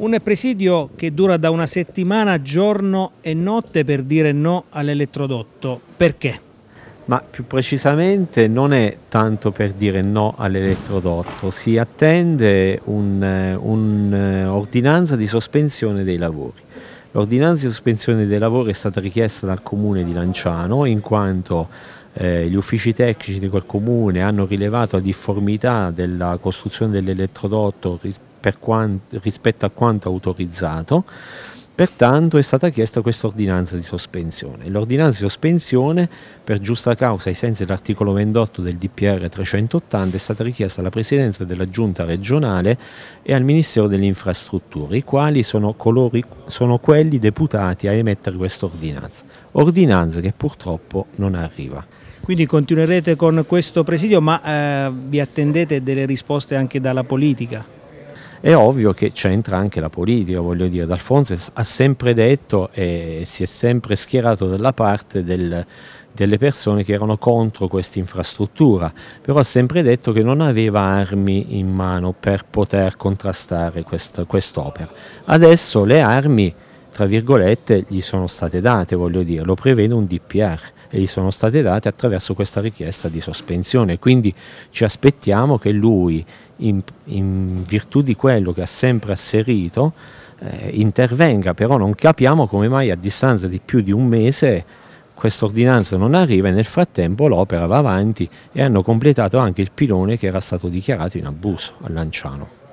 Un presidio che dura da una settimana, giorno e notte per dire no all'elettrodotto. Perché? Ma più precisamente non è tanto per dire no all'elettrodotto, si attende un'ordinanza un eh, eh, di sospensione dei lavori. L'ordinanza di sospensione dei lavori è stata richiesta dal comune di Lanciano in quanto eh, gli uffici tecnici di quel comune hanno rilevato la difformità della costruzione dell'elettrodotto rispetto quanto, rispetto a quanto autorizzato, pertanto è stata chiesta questa ordinanza di sospensione. L'ordinanza di sospensione per giusta causa ai sensi dell'articolo 28 del DPR 380 è stata richiesta alla Presidenza della Giunta regionale e al Ministero delle Infrastrutture, i quali sono, colori, sono quelli deputati a emettere questa ordinanza. Ordinanza che purtroppo non arriva. Quindi continuerete con questo presidio, ma eh, vi attendete delle risposte anche dalla politica? È ovvio che c'entra anche la politica, voglio dire, D'Alfonso ha sempre detto e si è sempre schierato dalla parte del, delle persone che erano contro questa infrastruttura, però ha sempre detto che non aveva armi in mano per poter contrastare quest'opera. Adesso le armi tra virgolette, gli sono state date, voglio dire, lo prevede un DPR e gli sono state date attraverso questa richiesta di sospensione. Quindi ci aspettiamo che lui, in, in virtù di quello che ha sempre asserito, eh, intervenga, però non capiamo come mai a distanza di più di un mese questa ordinanza non arriva e nel frattempo l'opera va avanti e hanno completato anche il pilone che era stato dichiarato in abuso a Lanciano.